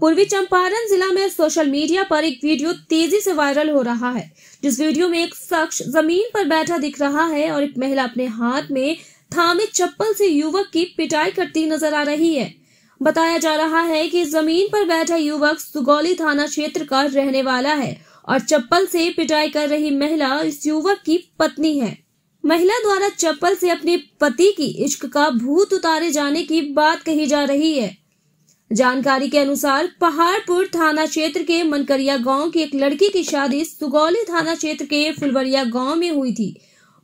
पूर्वी चंपारण जिला में सोशल मीडिया पर एक वीडियो तेजी से वायरल हो रहा है जिस वीडियो में एक शख्स जमीन पर बैठा दिख रहा है और एक महिला अपने हाथ में थामे चप्पल से युवक की पिटाई करती नजर आ रही है बताया जा रहा है कि जमीन पर बैठा युवक सुगौली थाना क्षेत्र का रहने वाला है और चप्पल से पिटाई कर रही महिला इस युवक की पत्नी है महिला द्वारा चप्पल से अपने पति की इश्क का भूत उतारे जाने की बात कही जा रही है जानकारी के अनुसार पहाड़पुर थाना क्षेत्र के मनकरिया गांव की एक लड़की की शादी सुगौली थाना क्षेत्र के फुलवरिया गांव में हुई थी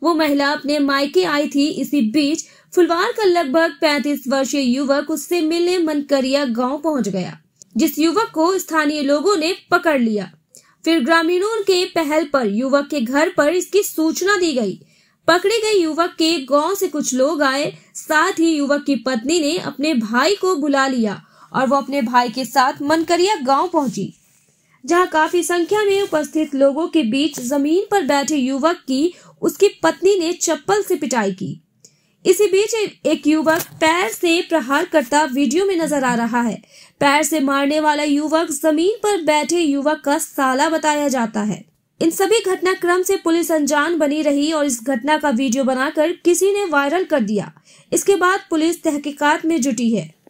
वो महिला अपने मायके आई थी इसी बीच फुलवार का लगभग 35 वर्षीय युवक उससे मिलने मनकरिया गांव पहुंच गया जिस युवक को स्थानीय लोगों ने पकड़ लिया फिर ग्रामीणों के पहल पर युवक के घर पर इसकी सूचना दी गई पकड़े गए युवक के गांव से कुछ लोग आए साथ ही युवक की पत्नी ने अपने भाई को बुला लिया और वो अपने भाई के साथ मनकरिया गांव पहुंची जहां काफी संख्या में उपस्थित लोगों के बीच जमीन पर बैठे युवक की उसकी पत्नी ने चप्पल से पिटाई की इसी बीच एक युवक पैर से प्रहार करता वीडियो में नजर आ रहा है पैर से मारने वाला युवक जमीन पर बैठे युवक का साला बताया जाता है इन सभी घटनाक्रम से पुलिस अनजान बनी रही और इस घटना का वीडियो बनाकर किसी ने वायरल कर दिया इसके बाद पुलिस तहकीकात में जुटी है